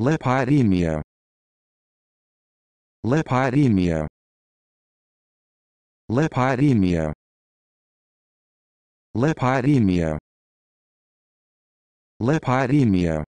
Lipidemia. Lipidemia. Lipidemia. Lipidemia. Lipidemia.